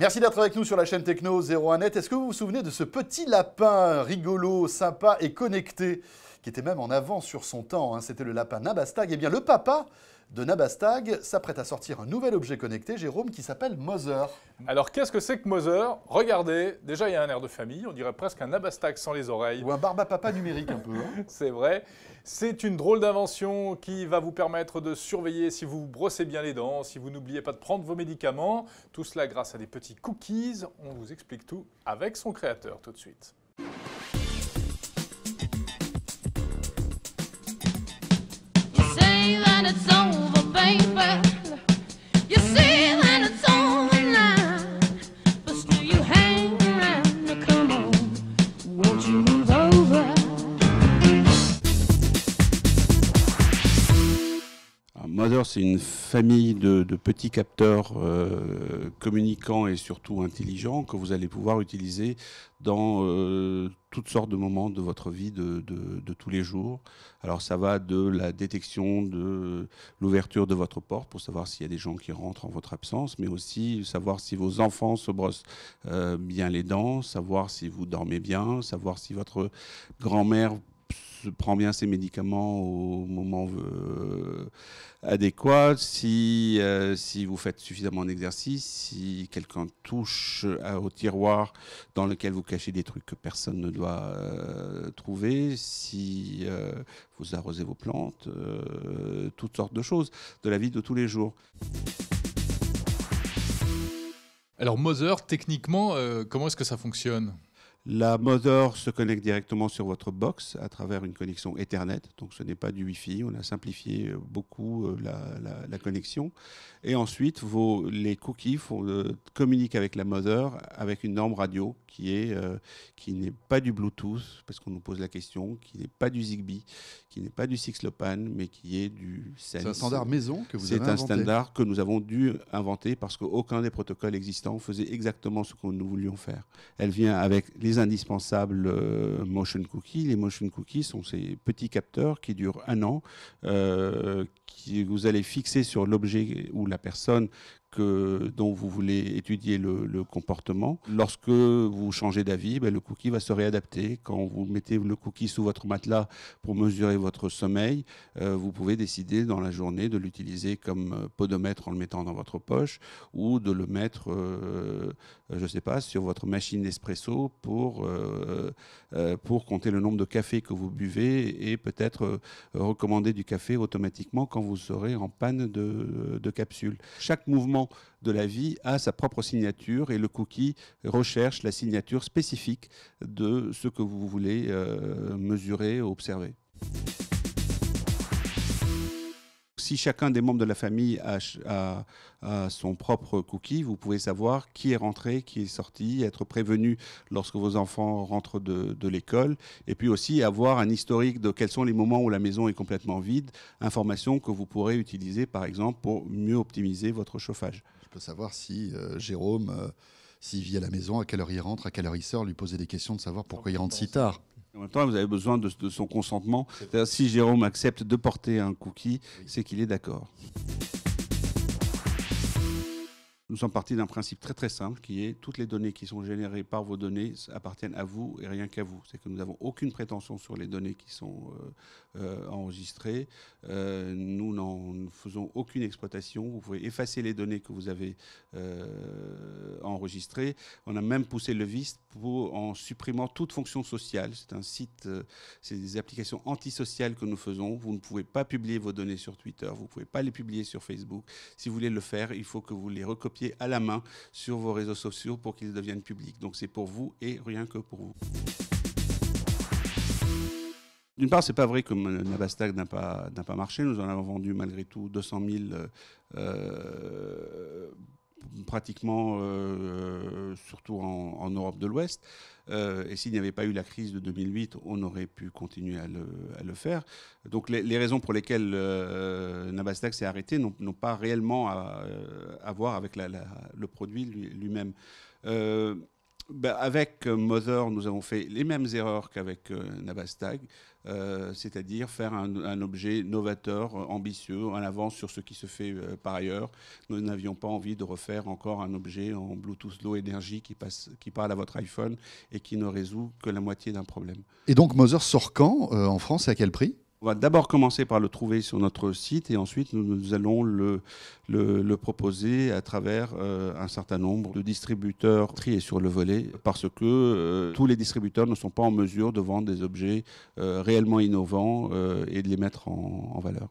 Merci d'être avec nous sur la chaîne Techno 01net. Est-ce que vous vous souvenez de ce petit lapin rigolo, sympa et connecté qui était même en avant sur son temps, hein. c'était le lapin Nabastag, et eh bien le papa de Nabastag s'apprête à sortir un nouvel objet connecté, Jérôme, qui s'appelle Moser. Alors qu'est-ce que c'est que Moser Regardez, déjà il y a un air de famille, on dirait presque un Nabastag sans les oreilles. Ou un barbapapa numérique un peu. Hein. c'est vrai. C'est une drôle d'invention qui va vous permettre de surveiller si vous brossez bien les dents, si vous n'oubliez pas de prendre vos médicaments. Tout cela grâce à des petits cookies. On vous explique tout avec son créateur tout de suite. you. c'est une famille de, petits capteurs euh, communicants et surtout intelligents que vous allez pouvoir utiliser dans euh, toutes sortes de moments de votre vie de, tous les jours. Alors ça va de la détection de l'ouverture de votre porte pour savoir s'il y a des gens qui rentrent en votre absence, mais aussi savoir si vos enfants se brossent euh, bien les dents, savoir si vous dormez bien, savoir si votre grand-mère prend bien ses médicaments au moment euh, adéquat, euh, si, vous faites suffisamment d'exercice, si quelqu'un touche au tiroir dans lequel vous cachez des trucs que personne ne doit euh, trouver, si vous arrosez vos plantes, toutes sortes de choses de la vie de tous les jours. Alors Mother, techniquement, comment est-ce que ça fonctionne la mother se connecte directement sur votre box à travers une connexion Ethernet, donc ce n'est pas du Wi-Fi, on a simplifié euh, beaucoup euh, la, connexion. Et ensuite, vos, les cookies euh, communiquent avec la mother avec une norme radio qui est qui n'est pas du Bluetooth, parce qu'on nous pose la question, qui n'est pas du Zigbee, qui n'est pas du Sixlopan, mais qui est du C'est un standard maison que vous avez C'est un standard que nous avons dû inventer parce qu'aucun des protocoles existants faisait exactement ce que nous voulions faire. Elle vient avec les indispensable indispensables euh, motion cookies. Les motion cookies sont ces petits capteurs qui durent un an, euh, qui vous allez fixer sur l'objet ou la personne que, dont vous voulez étudier le, comportement. Lorsque vous changez d'avis, ben, le cookie va se réadapter. Quand vous mettez le cookie sous votre matelas pour mesurer votre sommeil, euh, vous pouvez décider dans la journée de l'utiliser comme euh, podomètre en le mettant dans votre poche ou de le mettre, euh, je ne sais pas, sur votre machine espresso pour, pour compter le nombre de cafés que vous buvez et peut-être recommander du café automatiquement quand vous serez en panne de, de capsule. Chaque mouvement de la vie a sa propre signature et le cookie recherche la signature spécifique de ce que vous voulez euh, mesurer, observer. si chacun des membres de la famille a, son propre cookie, vous pouvez savoir qui est rentré, qui est sorti, être prévenu lorsque vos enfants rentrent de, l'école, et puis aussi avoir un historique de quels sont les moments où la maison est complètement vide, information que vous pourrez utiliser par exemple pour mieux optimiser votre chauffage. Je peux savoir si euh, Jérôme... Euh, s'il vit à la maison, à quelle heure il rentre, à quelle heure il sort, lui poser des questions de savoir pourquoi il rentre si tard. En même temps, vous avez besoin de, son consentement. Si Jérôme accepte de porter un cookie, c'est qu'il est d'accord. Nous sommes partis d'un principe très très simple qui est toutes les données qui sont générées par vos données appartiennent à vous et rien qu'à vous. C'est que nous n'avons aucune prétention sur les données qui sont euh, euh, enregistrées. Euh, nous n'en faisons aucune exploitation. Vous pouvez effacer les données que vous avez enregistrées. On a même poussé le vice pour, en supprimant toute fonction sociale. C'est un site, c'est des applications antisociales que nous faisons. Vous ne pouvez pas publier vos données sur Twitter. Vous ne pouvez pas les publier sur Facebook. Si vous voulez le faire, il faut que vous les recopiez à la main sur vos réseaux sociaux pour qu'ils deviennent publics. Donc c'est pour vous et rien que pour vous. D'une part, c'est pas vrai que Navastag n'a pas, pas marché. Nous en avons vendu malgré tout 200 000 pratiquement, euh, euh, surtout en, Europe de l'Ouest. Euh, et s'il n'y avait pas eu la crise de 2008, on aurait pu continuer à le, faire. Donc les, raisons pour lesquelles euh, s'est arrêté n'ont pas réellement à, voir avec le produit lui-même. lui même bah, avec euh, Mother, nous avons fait les mêmes erreurs qu'avec euh, Nabastag, euh, c'est-à-dire faire un, objet novateur, ambitieux, en avance sur ce qui se fait par ailleurs. Nous n'avions pas envie de refaire encore un objet en Bluetooth Low Energy qui, passe, qui parle à votre iPhone et qui ne résout que la moitié d'un problème. Et donc Mother sort quand en France et à quel prix on va d'abord commencer par le trouver sur notre site et ensuite nous, allons le, proposer à travers euh, un certain nombre de distributeurs triés sur le volet parce que euh, tous les distributeurs ne sont pas en mesure de vendre des objets euh, réellement innovants et de les mettre en valeur.